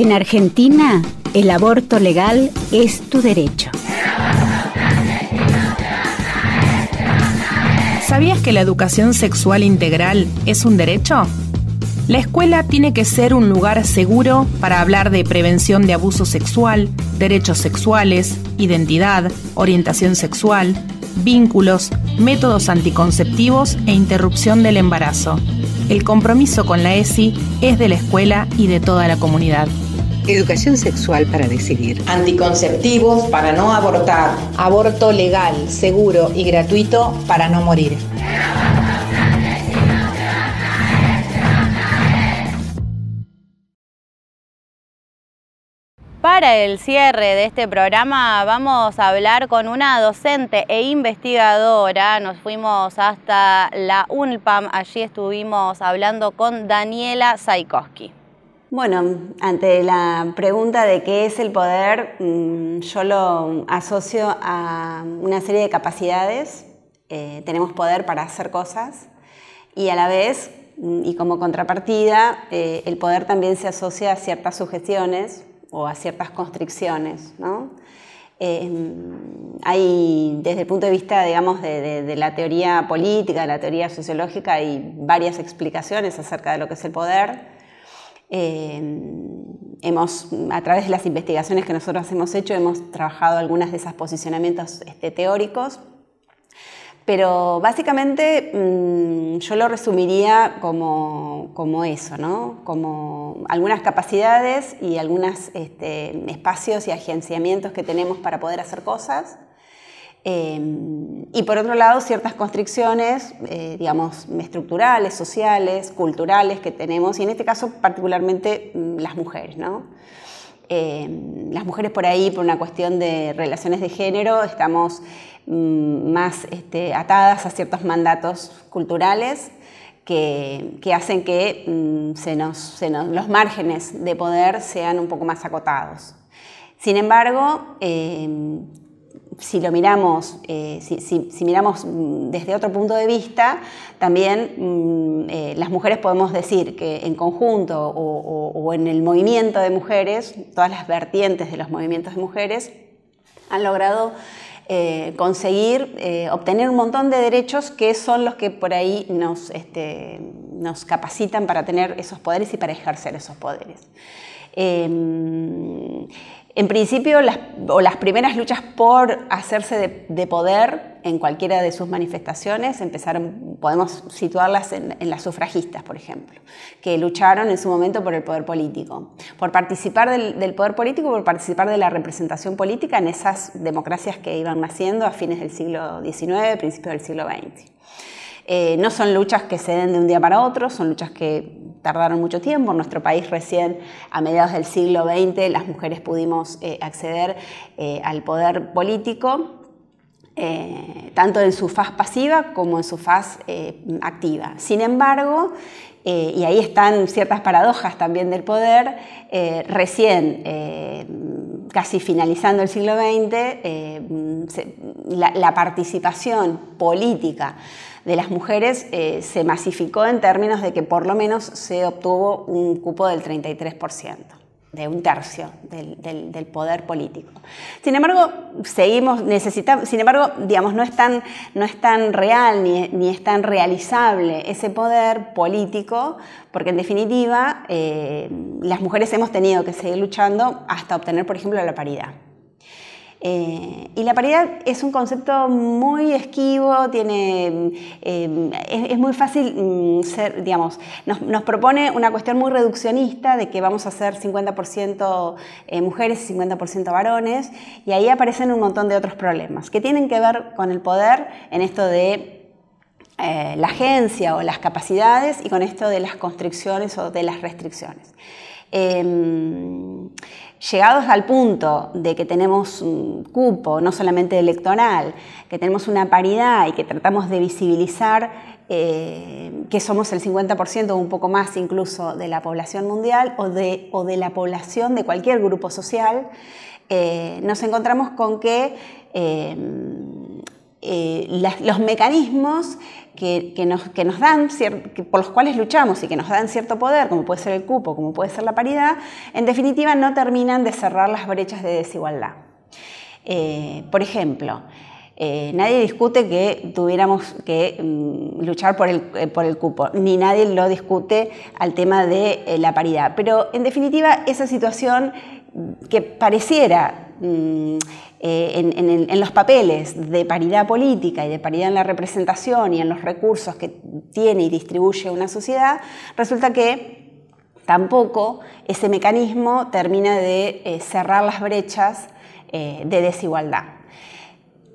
En Argentina, el aborto legal es tu derecho. ¿Sabías que la educación sexual integral es un derecho? La escuela tiene que ser un lugar seguro para hablar de prevención de abuso sexual, derechos sexuales, identidad, orientación sexual, vínculos, métodos anticonceptivos e interrupción del embarazo. El compromiso con la ESI es de la escuela y de toda la comunidad. Educación sexual para decidir. Anticonceptivos para no abortar. Aborto legal, seguro y gratuito para no morir. Para el cierre de este programa vamos a hablar con una docente e investigadora. Nos fuimos hasta la UNPAM, allí estuvimos hablando con Daniela Saikoski. Bueno, ante la pregunta de qué es el poder, mm, yo lo asocio a una serie de capacidades. Eh, tenemos poder para hacer cosas y a la vez, mm, y como contrapartida, eh, el poder también se asocia a ciertas sugestiones o a ciertas constricciones. ¿no? Eh, hay, desde el punto de vista, de, de, la teoría política, de la teoría sociológica, hay varias explicaciones acerca de lo que es el poder. Em, hemos, a través de las investigaciones que nosotros hemos hecho, hemos trabajado algunas de esos posicionamientos este, teóricos, pero básicamente mm, yo lo resumiría como, como, eso, ¿no? como algunas capacidades y algunos este, espacios y agenciamientos que tenemos para poder hacer cosas Em, y por otro lado, ciertas constricciones, eh, digamos, estructurales, sociales, culturales que tenemos, y en este caso particularmente mm, las mujeres, em, las mujeres por ahí, por una cuestión de relaciones de género, estamos mm, más este, atadas a ciertos mandatos culturales que, hacen que mm, los márgenes de poder sean un poco más acotados. Sin embargo, em, si lo miramos, eh, si, miramos mm, desde otro punto de vista, también mm, eh, las mujeres podemos decir que en conjunto o, en el movimiento de mujeres, todas las vertientes de los movimientos de mujeres, han logrado eh, conseguir, obtener un montón de derechos que son los que por ahí nos, este, nos capacitan para tener esos poderes y para ejercer esos poderes. Em, en principio, las, o las primeras luchas por hacerse de, poder en cualquiera de sus manifestaciones empezaron, podemos situarlas en, las sufragistas, por ejemplo, que lucharon en su momento por el poder político, por participar del, del poder político, por participar de la representación política en esas democracias que iban naciendo a fines del siglo XIX, principios del siglo XX. Eh, no son luchas que se den de un día para otro, son luchas que tardaron mucho tiempo. En nuestro país recién a mediados del siglo XX las mujeres pudimos eh, acceder eh, al poder político. tanto en su faz pasiva como en su faz activa. Sin embargo, y ahí están ciertas paradojas también del poder, recién, casi finalizando el siglo XX, la, participación política de las mujeres eh, se masificó en términos de que por lo menos se obtuvo un cupo del 33% de un tercio del, poder político. Sin embargo, seguimos, sin embargo, digamos, no es tan, no es tan real ni, ni es tan realizable ese poder político, porque en definitiva eh, las mujeres hemos tenido que seguir luchando hasta obtener, por ejemplo, la paridad. Eh, y la paridad es un concepto muy esquivo, tiene, em, em, es, muy fácil mm, ser, digamos, nos, propone una cuestión muy reduccionista de que vamos a ser 50% eh, mujeres y 50% varones, y ahí aparecen un montón de otros problemas que tienen que ver con el poder en esto de eh, la agencia o las capacidades y con esto de las constricciones o de las restricciones. Em, llegados al punto de que tenemos un cupo, no solamente electoral, que tenemos una paridad y que tratamos de visibilizar eh, que somos el 50% o un poco más incluso de la población mundial o de, la población de cualquier grupo social, eh, nos encontramos con que em, eh, los mecanismos que, nos, nos, dan por los cuales luchamos y que nos dan cierto poder, como puede ser el cupo, como puede ser la paridad, en definitiva no terminan de cerrar las brechas de desigualdad. Eh, por ejemplo, eh, nadie discute que tuviéramos que mm, luchar por el, cupo, ni nadie lo discute al tema de la paridad. Pero en definitiva, esa situación que pareciera mm, eh, en, los papeles de paridad política y de paridad en la representación y en los recursos que tiene y distribuye una sociedad, resulta que tampoco ese mecanismo termina de eh, cerrar las brechas eh, de desigualdad.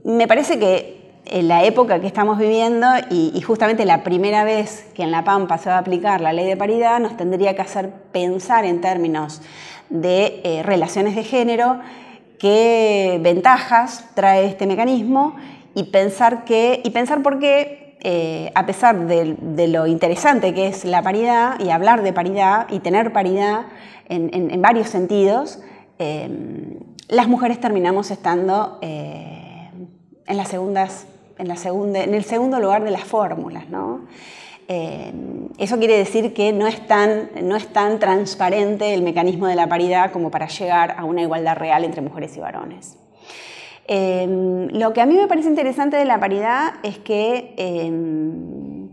Me parece que en la época que estamos viviendo y, y, justamente la primera vez que en La Pampa se va a aplicar la ley de paridad nos tendría que hacer pensar en términos de relaciones de género qué ventajas trae este mecanismo y pensar, que, y pensar por qué, eh, a pesar de, lo interesante que es la paridad y hablar de paridad y tener paridad en, varios sentidos, eh, las mujeres terminamos estando eh, en, las segundas, en, la segunda, en el segundo lugar de las fórmulas. ¿no? Eh, eso quiere decir que no es, tan, transparente el mecanismo de la paridad como para llegar a una igualdad real entre mujeres y varones. Eh, lo que a mí me parece interesante de la paridad es que, eh,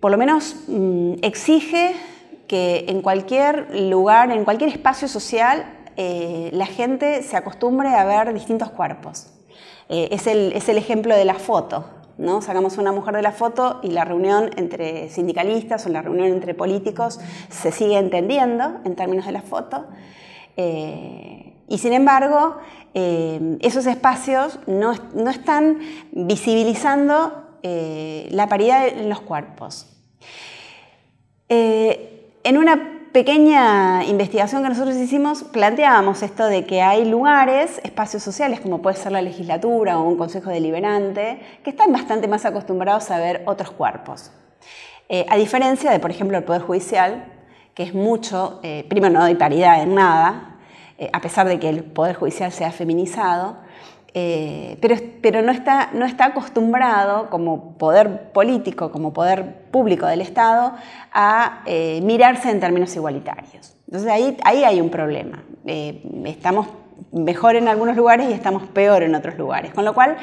por lo menos, mm, exige que en cualquier lugar, en cualquier espacio social, la gente se acostumbre a ver distintos cuerpos. es, es, el, ejemplo de la foto. Sacamos una mujer de la foto y la reunión entre sindicalistas o la reunión entre políticos se sigue entendiendo en términos de la foto. Eh, y sin embargo, eh, esos espacios no, están visibilizando eh, la paridad en los cuerpos. en una pequeña investigación que nosotros hicimos planteábamos esto de que hay lugares, espacios sociales, como puede ser la legislatura o un consejo deliberante, que están bastante más acostumbrados a ver otros cuerpos. Eh, a diferencia de, por ejemplo, el Poder Judicial, que es mucho, eh, primero no hay paridad en nada, eh, a pesar de que el Poder Judicial sea feminizado, eh, pero, pero no, está, no está acostumbrado como poder político, como poder público del Estado, a eh, mirarse en términos igualitarios. Entonces ahí, ahí hay un problema. Eh, estamos mejor en algunos lugares y estamos peor en otros lugares. Con lo cual,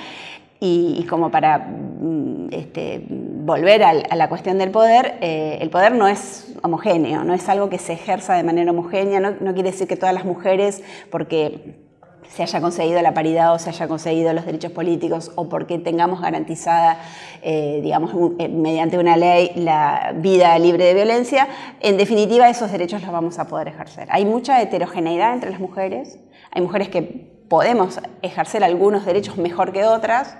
y, como para mm, este, volver a, la cuestión del poder, el poder no es homogéneo, no es algo que se ejerza de manera homogénea, no, no quiere decir que todas las mujeres, porque se haya conseguido la paridad o se haya conseguido los derechos políticos o porque tengamos garantizada, eh, digamos, eh, mediante una ley la vida libre de violencia, en definitiva esos derechos los vamos a poder ejercer. Hay mucha heterogeneidad entre las mujeres, hay mujeres que podemos ejercer algunos derechos mejor que otras,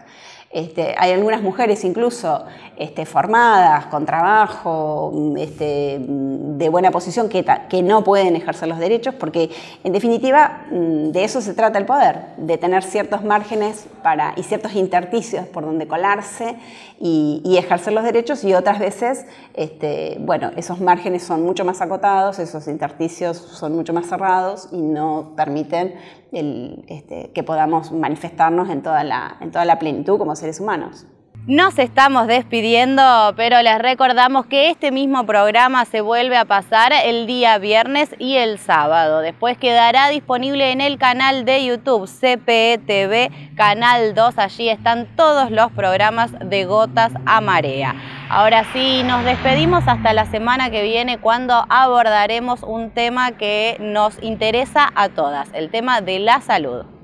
este, hay algunas mujeres incluso este, formadas, con trabajo, este, de buena posición, que, no pueden ejercer los derechos, porque en definitiva mm, de eso se trata el poder, de tener ciertos márgenes para, y ciertos intersticios por donde colarse y, y ejercer los derechos, y otras veces, bueno, esos márgenes son mucho más acotados, esos intersticios son mucho más cerrados y no permiten este, que podamos manifestarnos en toda, la, en toda la plenitud como seres humanos. Nos estamos despidiendo, pero les recordamos que este mismo programa se vuelve a pasar el día viernes y el sábado. Después quedará disponible en el canal de YouTube CPETV Canal 2. Allí están todos los programas de Gotas a Marea. Ahora sí, nos despedimos hasta la semana que viene cuando abordaremos un tema que nos interesa a todas, el tema de la salud.